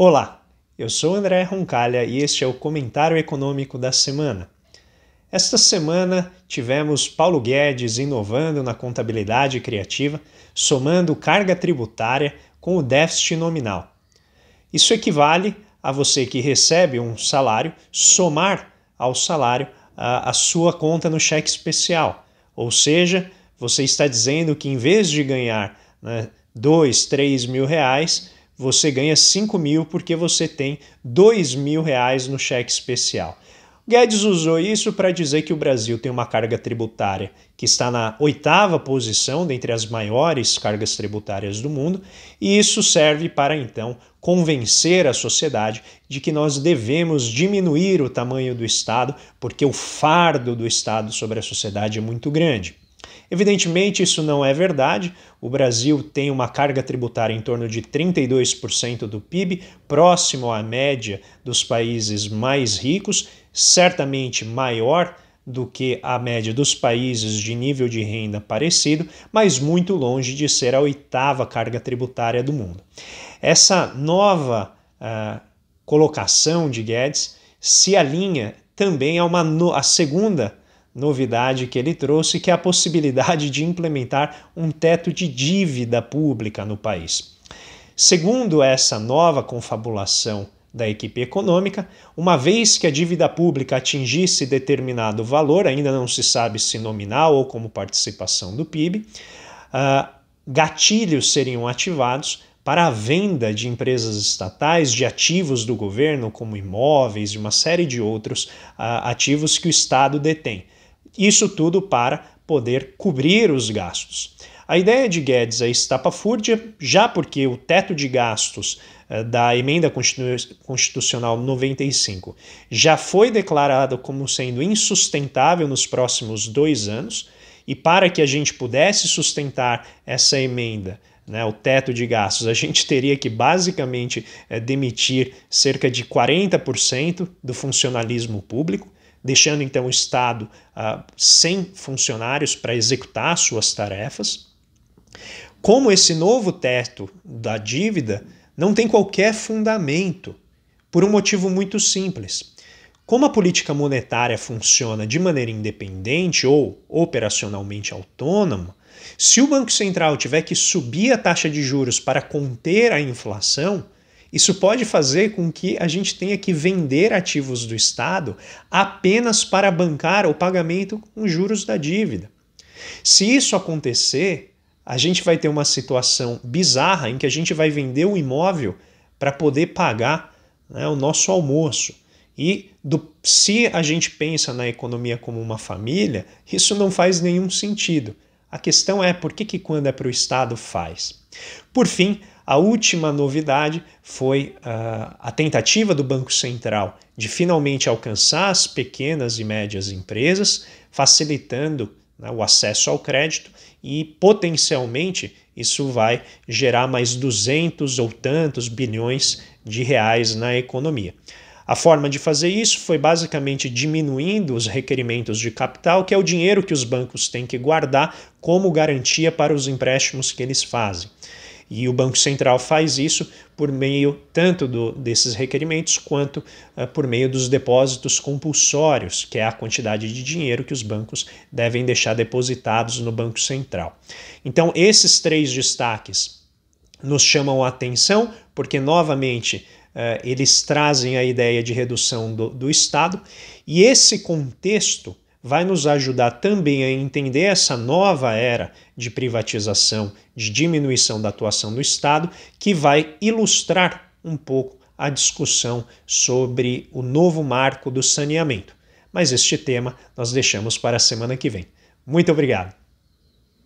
Olá, eu sou André Roncalha e este é o Comentário Econômico da Semana. Esta semana tivemos Paulo Guedes inovando na contabilidade criativa, somando carga tributária com o déficit nominal. Isso equivale a você que recebe um salário somar ao salário a, a sua conta no cheque especial. Ou seja, você está dizendo que em vez de ganhar né, dois, três mil reais, você ganha 5 mil porque você tem 2 mil reais no cheque especial. Guedes usou isso para dizer que o Brasil tem uma carga tributária que está na oitava posição dentre as maiores cargas tributárias do mundo, e isso serve para então convencer a sociedade de que nós devemos diminuir o tamanho do Estado, porque o fardo do Estado sobre a sociedade é muito grande. Evidentemente, isso não é verdade. O Brasil tem uma carga tributária em torno de 32% do PIB, próximo à média dos países mais ricos, certamente maior do que a média dos países de nível de renda parecido, mas muito longe de ser a oitava carga tributária do mundo. Essa nova uh, colocação de Guedes se alinha também a uma a segunda novidade que ele trouxe, que é a possibilidade de implementar um teto de dívida pública no país. Segundo essa nova confabulação da equipe econômica, uma vez que a dívida pública atingisse determinado valor, ainda não se sabe se nominal ou como participação do PIB, uh, ah, gatilhos seriam ativados para a venda de empresas estatais, de ativos do governo, como imóveis e uma série de outros uh, ativos que o Estado detém. Isso tudo para poder cobrir os gastos. A ideia de Guedes é estapafúrdia, já porque o teto de gastos eh, da emenda constitucional 95 já foi declarado como sendo insustentável nos próximos dois anos, e para que a gente pudesse sustentar essa emenda, né, o teto de gastos, a gente teria que basicamente é, demitir cerca de 40% do funcionalismo público deixando então o Estado ah, sem funcionários para executar suas tarefas. Como esse novo teto da dívida não tem qualquer fundamento, por um motivo muito simples. Como a política monetária funciona de maneira independente ou operacionalmente autônoma, se o Banco Central tiver que subir a taxa de juros para conter a inflação, isso pode fazer com que a gente tenha que vender ativos do Estado apenas para bancar o pagamento com juros da dívida. Se isso acontecer, a gente vai ter uma situação bizarra em que a gente vai vender o imóvel para poder pagar né, o nosso almoço. E do, se a gente pensa na economia como uma família, isso não faz nenhum sentido. A questão é por que, que quando é para o Estado faz? Por fim, a última novidade foi uh, a tentativa do Banco Central de finalmente alcançar as pequenas e médias empresas, facilitando né, o acesso ao crédito e potencialmente isso vai gerar mais 200 ou tantos bilhões de reais na economia. A forma de fazer isso foi basicamente diminuindo os requerimentos de capital, que é o dinheiro que os bancos têm que guardar como garantia para os empréstimos que eles fazem. E o Banco Central faz isso por meio tanto do, desses requerimentos quanto uh, por meio dos depósitos compulsórios, que é a quantidade de dinheiro que os bancos devem deixar depositados no Banco Central. Então, esses três destaques nos chamam a atenção, porque novamente uh, eles trazem a ideia de redução do, do Estado, e esse contexto vai nos ajudar também a entender essa nova era de privatização, de diminuição da atuação do Estado, que vai ilustrar um pouco a discussão sobre o novo marco do saneamento. Mas este tema nós deixamos para a semana que vem. Muito obrigado!